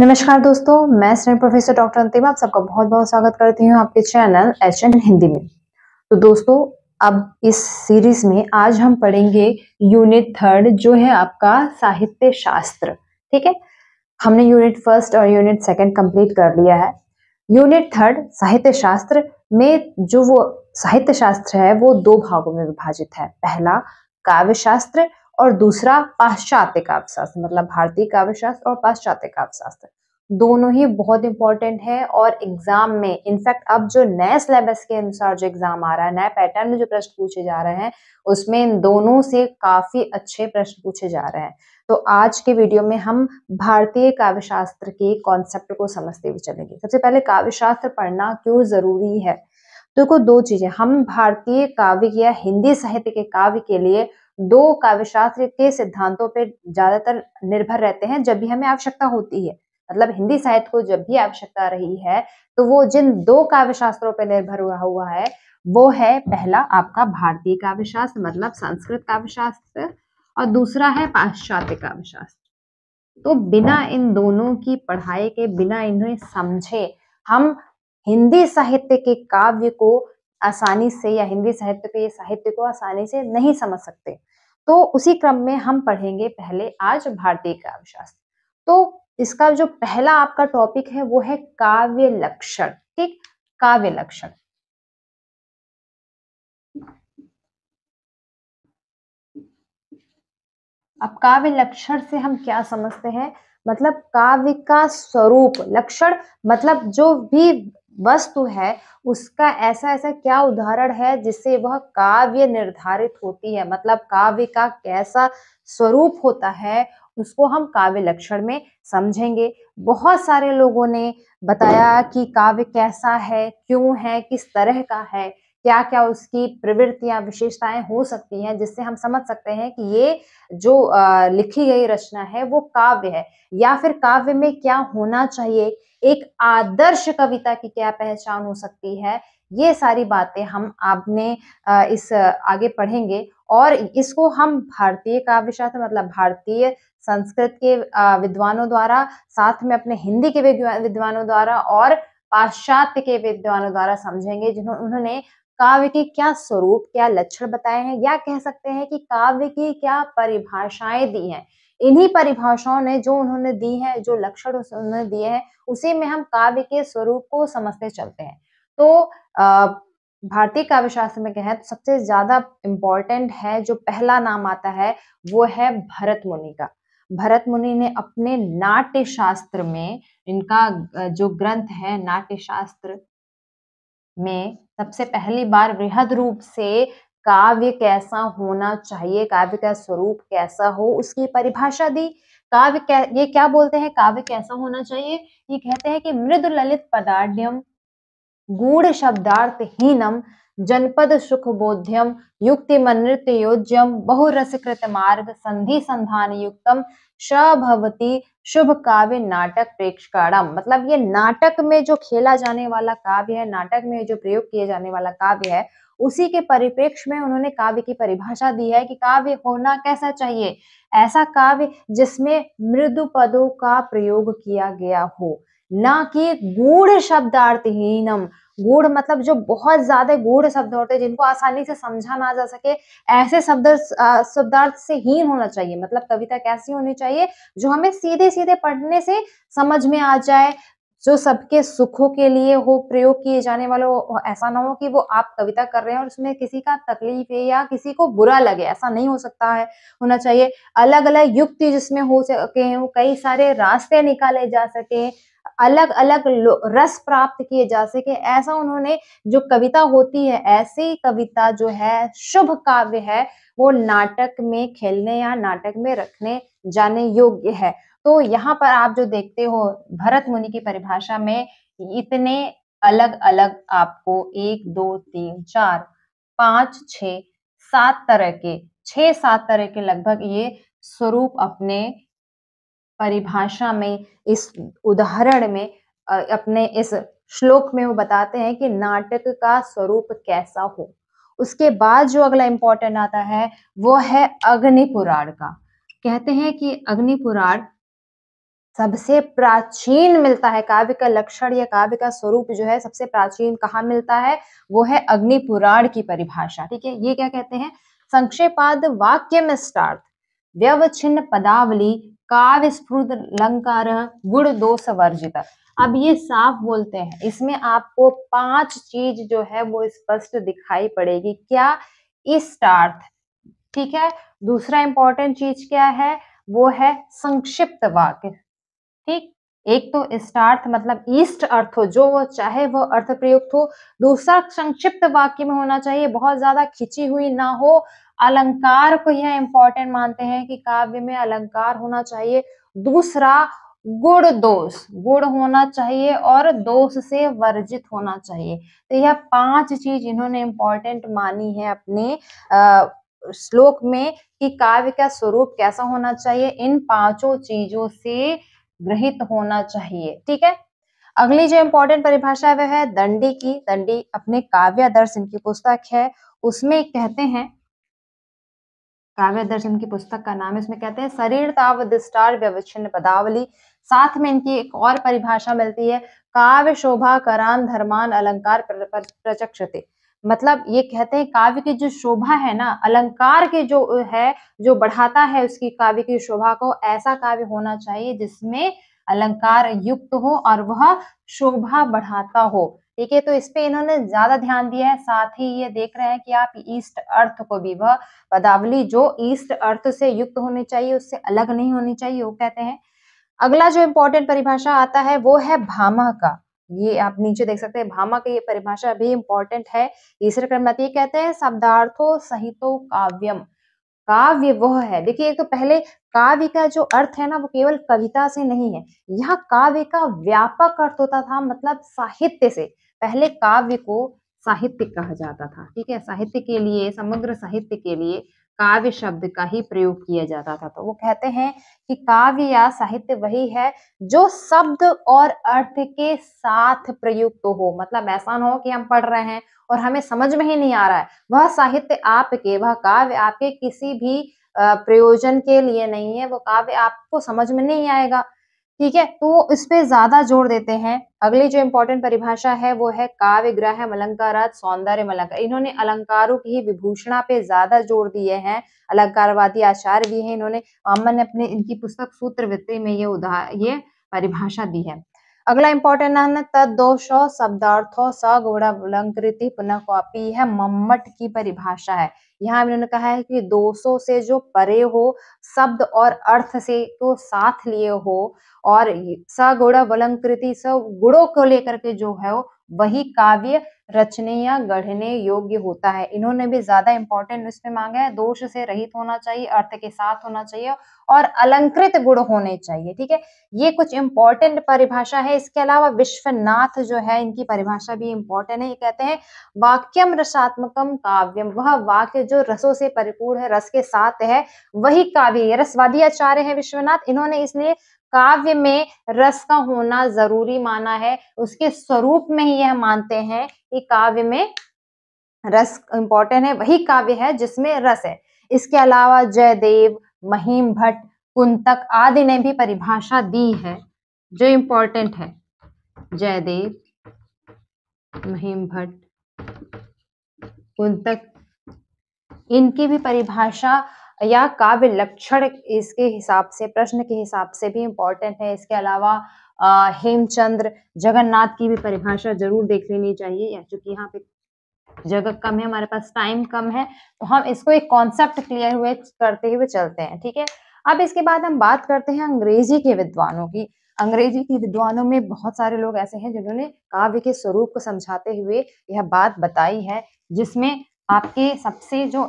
नमस्कार दोस्तों मैं स्टूडेंट प्रोफेसर डॉक्टर अंतिम आप सबका बहुत बहुत स्वागत करती हूं आपके चैनल एच एन हिंदी में तो दोस्तों अब इस सीरीज में आज हम पढ़ेंगे यूनिट थर्ड जो है आपका साहित्य शास्त्र ठीक है हमने यूनिट फर्स्ट और यूनिट सेकंड कंप्लीट कर लिया है यूनिट थर्ड साहित्य शास्त्र में जो वो साहित्य शास्त्र है वो दो भागों में विभाजित है पहला काव्य शास्त्र और दूसरा पाश्चात्य काव्य शास्त्र मतलब भारतीय काव्य शास्त्र और पाश्चात्य काव्य शास्त्र दोनों ही बहुत इंपॉर्टेंट है और एग्जाम में इनफैक्ट अब जो नए सिलेबस के अनुसार जो एग्जाम आ रहा है नए पैटर्न में जो प्रश्न पूछे जा रहे हैं उसमें इन दोनों से काफी अच्छे प्रश्न पूछे जा रहे हैं तो आज के वीडियो में हम भारतीय काव्यशास्त्र के कॉन्सेप्ट को समझते हुए चलेंगे सबसे पहले काव्यशास्त्र पढ़ना क्यों जरूरी है तो देखो दो चीजें हम भारतीय काव्य या हिंदी साहित्य के काव्य के लिए दो काव्यशास्त्र के सिद्धांतों पर ज्यादातर निर्भर रहते हैं जब भी हमें आवश्यकता होती है मतलब हिंदी साहित्य को जब भी आवश्यकता रही है तो वो जिन दो काव्य शास्त्रों पर निर्भर हुआ हुआ है वो है पहला आपका भारतीय काव्य शास्त्र मतलब संस्कृत काव्य शास्त्र और दूसरा है पाश्चात्य काव्य शास्त्र तो बिना इन दोनों की पढ़ाई के बिना इन्हें समझे हम हिंदी साहित्य के काव्य को आसानी से या हिंदी साहित्य के साहित्य को आसानी से नहीं समझ सकते तो उसी क्रम में हम पढ़ेंगे पहले आज भारतीय शास्त्र तो इसका जो पहला आपका टॉपिक है वो है काव्य लक्षण ठीक काव्य लक्षण अब काव्य लक्षण से हम क्या समझते हैं मतलब काव्य का स्वरूप लक्षण मतलब जो भी वस्तु तो है उसका ऐसा ऐसा क्या उदाहरण है जिससे वह काव्य निर्धारित होती है मतलब काव्य का कैसा स्वरूप होता है उसको हम काव्य लक्षण में समझेंगे बहुत सारे लोगों ने बताया कि काव्य कैसा है क्यों है किस तरह का है क्या क्या उसकी प्रवृत्तियां विशेषताएं हो सकती हैं जिससे हम समझ सकते हैं कि ये जो लिखी गई रचना है वो काव्य है या फिर काव्य में क्या होना चाहिए एक आदर्श कविता की क्या पहचान हो सकती है ये सारी बातें हम आपने इस आगे पढ़ेंगे और इसको हम भारतीय काव्य शास्त्र मतलब भारतीय संस्कृत के विद्वानों द्वारा साथ में अपने हिंदी के विद्वानों द्वारा और पाश्चात्य के विद्वानों द्वारा समझेंगे जिन्होंने उन्होंने काव्य के क्या स्वरूप क्या लक्षण बताए हैं या कह सकते हैं कि काव्य की क्या परिभाषाएं दी हैं इन्हीं परिभाषाओं ने जो उन्होंने दी है जो लक्षण उन्होंने दिए हैं उसी में हम काव्य के स्वरूप को समझते चलते हैं तो भारतीय काव्य शास्त्र में कहें तो सबसे ज्यादा इम्पोर्टेंट है जो पहला नाम आता है वो है भरत मुनि का भरत मुनि ने अपने नाट्य शास्त्र में इनका जो ग्रंथ है नाट्य शास्त्र में सबसे पहली बार वृहद रूप से काव्य कैसा होना चाहिए काव्य का स्वरूप कैसा हो उसकी परिभाषा दी काव्य ये क्या बोलते हैं काव्य कैसा होना चाहिए ये कहते हैं कि मृद ललित पदाढ़ गूढ़ शब्दार्थहीनम जनपद सुख बोध्यम मनृत योज्यम बहुरसकृत मार्ग संधि संधान युक्तम शभवती शुभ काव्य नाटक प्रेक्षकाणम मतलब ये नाटक में जो खेला जाने वाला काव्य है नाटक में जो प्रयोग किया जाने वाला काव्य है उसी के परिप्रेक्ष्य में उन्होंने काव्य की परिभाषा दी है कि काव्य होना कैसा चाहिए ऐसा काव्य जिसमें मृदु पदों का प्रयोग किया गया हो ना कि गूढ़ शब्दार्थहीनम गूढ़ मतलब जो बहुत ज्यादा गूढ़ शब्द होते हैं जिनको आसानी से समझा ना जा सके ऐसे शब्द शब्दार्थ से ही होना चाहिए मतलब कविता कैसी होनी चाहिए जो हमें सीधे सीधे पढ़ने से समझ में आ जाए जो सबके सुखों के लिए हो प्रयोग किए जाने वालों ऐसा ना हो कि वो आप कविता कर रहे हैं और उसमें किसी का तकलीफ है या किसी को बुरा लगे ऐसा नहीं हो सकता है होना चाहिए अलग अलग युक्ति जिसमें हो सके कई सारे रास्ते निकाले जा सके अलग अलग रस प्राप्त किए जा सके ऐसा उन्होंने जो कविता होती है ऐसी कविता जो है शुभ काव्य है वो नाटक में खेलने या नाटक में रखने जाने योग्य है तो यहाँ पर आप जो देखते हो भरत मुनि की परिभाषा में इतने अलग अलग आपको एक दो तीन चार पांच छ सात तरह के छह सात तरह के लगभग ये स्वरूप अपने परिभाषा में इस उदाहरण में अपने इस श्लोक में वो बताते हैं कि नाटक का स्वरूप कैसा हो उसके बाद जो अगला इंपॉर्टेंट आता है वो है अग्नि पुराण का कहते हैं कि अग्नि पुराण सबसे प्राचीन मिलता है काव्य का लक्षण या काव्य का स्वरूप जो है सबसे प्राचीन कहाँ मिलता है वो है अग्नि पुराण की परिभाषा ठीक है ये क्या कहते हैं संक्षेपाद वाक्य में स्टार्थ व्यवच्छिन्न पदावली काव्य लंकार गुण दोष वर्जित अब ये साफ बोलते हैं इसमें आपको पांच चीज जो है वो स्पष्ट दिखाई पड़ेगी क्या इष्टार्थ ठीक है दूसरा इंपॉर्टेंट चीज क्या है वो है संक्षिप्त वाक्य ठीक एक तो इष्टार्थ मतलब ईस्ट अर्थ हो जो वो चाहे वो अर्थ प्रयुक्त हो दूसरा संक्षिप्त वाक्य में होना चाहिए बहुत ज्यादा खिंची हुई ना हो अलंकार को यह इंपॉर्टेंट मानते हैं कि काव्य में अलंकार होना चाहिए दूसरा गुण दोष गुण होना चाहिए और दोष से वर्जित होना चाहिए तो यह पांच चीज इन्होंने इंपॉर्टेंट मानी है अपने अः श्लोक में कि काव्य का स्वरूप कैसा होना चाहिए इन पांचों चीजों से ग्रहित होना चाहिए ठीक है अगली जो इंपॉर्टेंट परिभाषा है वह है दंडी की दंडी अपने काव्य दर्श इनकी पुस्तक है उसमें कहते हैं काव्य दर्शन की पुस्तक का नाम है इसमें कहते हैं शरीर ताव दिस्टार व्यवच्छिन्न पदावली साथ में इनकी एक और परिभाषा मिलती है काव्य शोभा करान धर्मान अलंकार प्रचक्षते मतलब ये कहते हैं काव्य की जो शोभा है ना अलंकार के जो है जो बढ़ाता है उसकी काव्य की शोभा को ऐसा काव्य होना चाहिए जिसमें अलंकार युक्त हो और वह शोभा बढ़ाता हो ठीक है तो इस पे इन्होंने ज्यादा ध्यान दिया है साथ ही ये देख रहे हैं कि आप ईस्ट अर्थ को भी वह पदावली जो ईस्ट अर्थ से युक्त होनी चाहिए उससे अलग नहीं होनी चाहिए वो कहते हैं अगला जो इम्पोर्टेंट परिभाषा आता है वो है भामा का ये आप नीचे देख सकते हैं भामा की ये परिभाषा भी इम्पोर्टेंट है तीसरे क्रम में ये कहते हैं शब्दार्थो सहितो काव्यम काव्य वह है देखिए एक तो पहले काव्य का जो अर्थ है ना वो केवल कविता से नहीं है यह काव्य का व्यापक अर्थ होता था मतलब साहित्य से पहले काव्य को साहित्य कहा जाता था ठीक है साहित्य के लिए समग्र साहित्य के लिए काव्य शब्द का ही प्रयोग किया जाता था तो वो कहते हैं कि काव्य या साहित्य वही है जो शब्द और अर्थ के साथ प्रयुक्त तो हो मतलब ऐसा ना हो कि हम पढ़ रहे हैं और हमें समझ में ही नहीं आ रहा है वह साहित्य आपके वह काव्य आपके किसी भी प्रयोजन के लिए नहीं है वो काव्य आपको समझ में नहीं आएगा ठीक है तो वो इस पे ज्यादा जोर देते हैं अगली जो इम्पोर्टेंट परिभाषा है वो है काव्य ग्रह अलंकारात सौंदर्य अलंकार इन्होंने अलंकारों की ही विभूषणा पे ज्यादा जोर दिए हैं अलंकारवादी आचार्य भी हैं इन्होंने अमन ने अपने इनकी पुस्तक सूत्र वृत्ति में ये उदाह ये परिभाषा दी है अगला इंपॉर्टेंट है तदोषो शब्दार्थो सगुणालंकृति पुनः कॉपी है मम्मट की परिभाषा है यहाँ इन्होंने कहा है कि दोषों से जो परे हो शब्द और अर्थ से को तो साथ लिए हो और सगुण वलंकृति सब गुणों को लेकर के जो है वो वही काव्य रचने या गढ़ने योग्य होता है इन्होंने भी ज्यादा इंपॉर्टेंट इसमें मांगा है दोष से रहित होना चाहिए अर्थ के साथ होना चाहिए और अलंकृत गुण होने चाहिए ठीक है ये कुछ इंपॉर्टेंट परिभाषा है इसके अलावा विश्वनाथ जो है इनकी परिभाषा भी इंपॉर्टेंट है ये कहते हैं वाक्यम रसात्मकम काव्यम वह वाक्य जो रसों से परिपूर्ण है रस के साथ है वही काव्य रसवादी आचार्य है विश्वनाथ इन्होंने इसलिए काव्य में रस का होना जरूरी माना है उसके स्वरूप में ही यह मानते हैं कि काव्य में रस इंपॉर्टेंट है वही काव्य है जिसमें रस है इसके अलावा जयदेव महीम भट्ट कुंतक आदि ने भी परिभाषा दी है जो इंपॉर्टेंट है जयदेव महीम भट्ट कुंतक इनकी भी परिभाषा या काव्य लक्षण इसके हिसाब से प्रश्न के हिसाब से भी इम्पोर्टेंट है इसके अलावा हेमचंद्र जगन्नाथ की भी परिभाषा जरूर देख लेनी चाहिए चूंकि यहाँ पे जगह कम है हमारे पास टाइम कम है तो हम इसको एक कॉन्सेप्ट क्लियर हुए करते हुए चलते हैं ठीक है अब इसके बाद हम बात करते हैं अंग्रेजी के विद्वानों की अंग्रेजी के विद्वानों में बहुत सारे लोग ऐसे हैं जिन्होंने काव्य के स्वरूप को समझाते हुए यह बात बताई है जिसमें आपके सबसे जो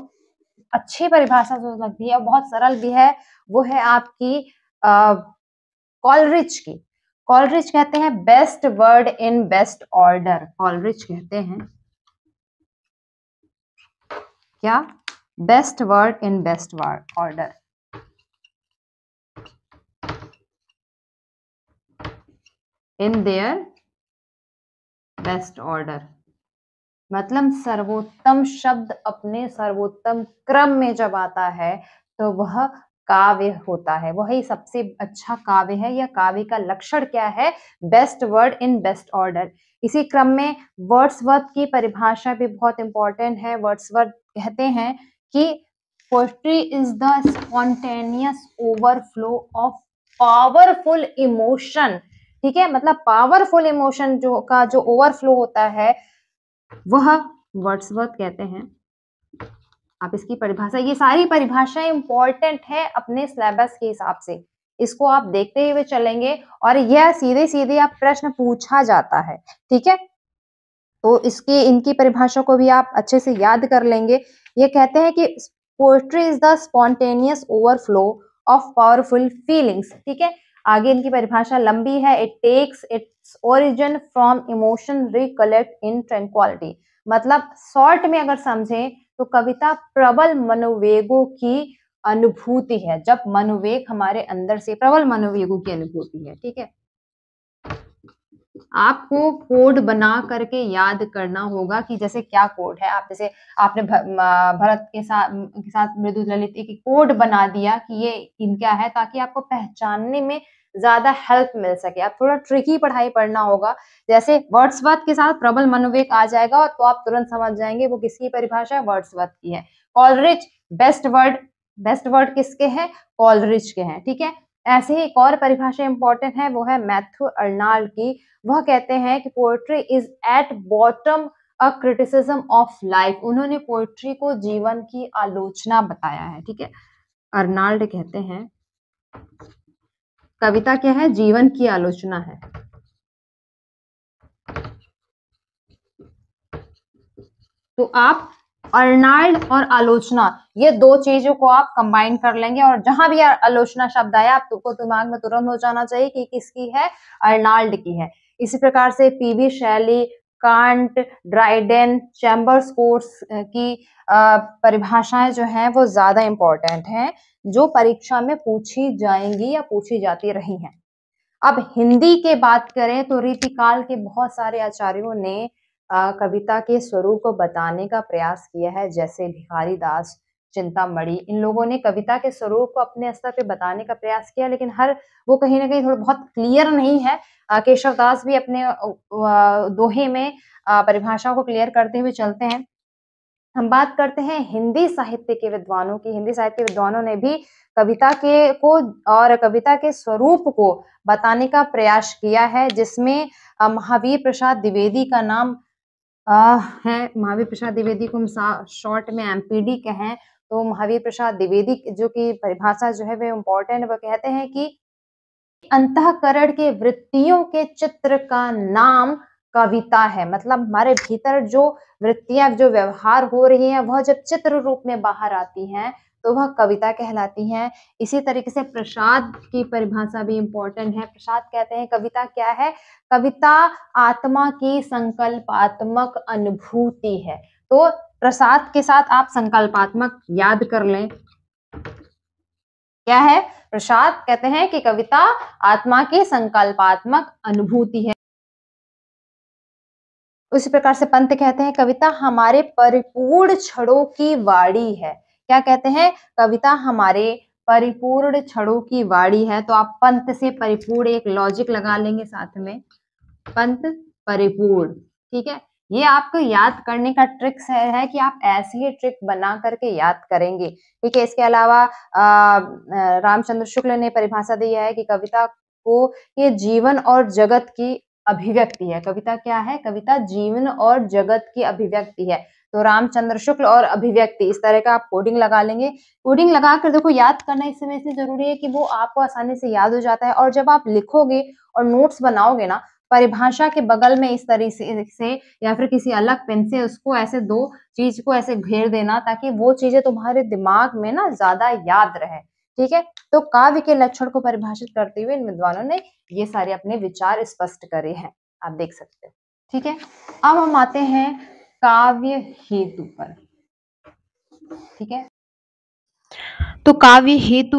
अच्छी परिभाषा जो लगती है और बहुत सरल भी है वो है आपकी कॉलरिच की कॉलरिच कहते हैं best word in best order Coleridge कहते हैं क्या best word in best word order in their best order मतलब सर्वोत्तम शब्द अपने सर्वोत्तम क्रम में जब आता है तो वह काव्य होता है वही सबसे अच्छा काव्य है या काव्य का लक्षण क्या है best word in best order इसी क्रम में वर्ड्स वर्थ की परिभाषा भी बहुत इंपॉर्टेंट है वर्ड्स वर्थ कहते हैं कि poetry is the spontaneous overflow of powerful emotion ठीक है मतलब पावरफुल इमोशन जो का जो ओवरफ्लो होता है वह वर्ड्सवर्थ कहते हैं आप इसकी परिभाषा ये सारी परिभाषाएं इंपॉर्टेंट है अपने सिलेबस के हिसाब से इसको आप देखते हुए चलेंगे और यह सीधे सीधे आप प्रश्न पूछा जाता है ठीक है तो इसके इनकी परिभाषा को भी आप अच्छे से याद कर लेंगे ये कहते हैं कि poetry is the spontaneous overflow of powerful feelings ठीक है आगे इनकी परिभाषा लंबी है it takes it origin from emotion recollect in tranquillity मतलब शॉर्ट में अगर समझें तो कविता प्रबल मनोवेगों की अनुभूति है जब मनोवेग हमारे अंदर से प्रबल मनोवेगों की अनुभूति है ठीक है आपको कोड बना करके याद करना होगा कि जैसे क्या कोड है आप जैसे आपने भरत के साथ के साथ मृदु ललित कोड बना दिया कि ये इनका है ताकि आपको पहचानने में ज्यादा हेल्प मिल सके आप थोड़ा ट्रिकी पढ़ाई पढ़ना होगा जैसे वर्थ के साथ प्रबल मनोवेग आ जाएगा और तो आप तुरंत समझ जाएंगे वो किसकी परिभाषा वर्थ की है Coleridge best word best word किसके हैं कॉलरिज के हैं ठीक है ऐसे ही एक और परिभाषा इंपॉर्टेंट है वो है मैथ्यू अर्नाल्ड की वह कहते हैं कि poetry is at bottom a criticism of life उन्होंने पोएट्री को जीवन की आलोचना बताया है ठीक है अर्नाल्ड कहते हैं कविता क्या है जीवन की आलोचना है तो आप अर्नाल्ड और आलोचना ये दो चीजों को आप कंबाइन कर लेंगे और जहां भी आलोचना शब्द आया आपको दिमाग में तुरंत हो जाना चाहिए कि किसकी है अर्नाल्ड की है इसी प्रकार से पीवी शैली कांट ड्राइडन चैम्बर स्कोर्स की परिभाषाएं जो हैं वो ज़्यादा इंपॉर्टेंट हैं जो परीक्षा में पूछी जाएंगी या पूछी जाती रही हैं अब हिंदी के बात करें तो रीतिकाल के बहुत सारे आचार्यों ने कविता के स्वरूप को बताने का प्रयास किया है जैसे भिखारी दास चिंता मड़ी इन लोगों ने कविता के स्वरूप को अपने स्तर पे बताने का प्रयास किया लेकिन हर वो कहीं ना कहीं थोड़ा बहुत क्लियर नहीं है केशव दास भी अपने दोहे में परिभाषाओं को क्लियर करते हुए चलते हैं हम बात करते हैं हिंदी साहित्य के विद्वानों की हिंदी साहित्य विद्वानों ने भी कविता के को और कविता के स्वरूप को बताने का प्रयास किया है जिसमें महावीर प्रसाद द्विवेदी का नाम आ, है महावीर प्रसाद द्विवेदी को हम शॉर्ट में एमपीडी कहें तो महावीर प्रसाद द्विवेदी जो कि परिभाषा जो है वे इम्पोर्टेंट वो कहते हैं कि अंतकरण के वृत्तियों के चित्र का नाम कविता है मतलब हमारे भीतर जो वृत्तियां जो व्यवहार हो रही हैं वह जब चित्र रूप में बाहर आती हैं तो वह कविता कहलाती हैं इसी तरीके से प्रसाद की परिभाषा भी इंपॉर्टेंट है प्रसाद कहते हैं कविता क्या है कविता आत्मा की संकल्पात्मक अनुभूति है तो प्रसाद के साथ आप संकल्पात्मक याद कर लें क्या है प्रसाद कहते हैं कि कविता आत्मा की संकल्पात्मक अनुभूति है उसी प्रकार से पंत कहते हैं कविता हमारे परिपूर्ण छड़ों की वाड़ी है क्या कहते हैं कविता हमारे परिपूर्ण छड़ों की वाड़ी है तो आप पंत से परिपूर्ण एक लॉजिक लगा लेंगे साथ में पंत परिपूर्ण ठीक है ये आपको याद करने का ट्रिक्स है, है कि आप ऐसे ही ट्रिक बना करके याद करेंगे ठीक है इसके अलावा रामचंद्र शुक्ल ने परिभाषा दी है कि कविता को ये जीवन और जगत की अभिव्यक्ति है कविता क्या है कविता जीवन और जगत की अभिव्यक्ति है तो रामचंद्र शुक्ल और अभिव्यक्ति इस तरह का आप कोडिंग लगा लेंगे कोडिंग लगा कर देखो याद करना इस समय इसलिए जरूरी है कि वो आपको आसानी से याद हो जाता है और जब आप लिखोगे और नोट्स बनाओगे ना परिभाषा के बगल में इस तरीके से या फिर किसी अलग पेन से उसको ऐसे दो चीज को ऐसे घेर देना ताकि वो चीजें तुम्हारे दिमाग में ना ज्यादा याद रहे ठीक है तो काव्य के लक्षण को परिभाषित करते हुए इन विद्वानों ने ये सारे अपने विचार स्पष्ट करे हैं आप देख सकते हो ठीक है अब हम आते हैं काव्य हेतु पर ठीक है तो काव्य हेतु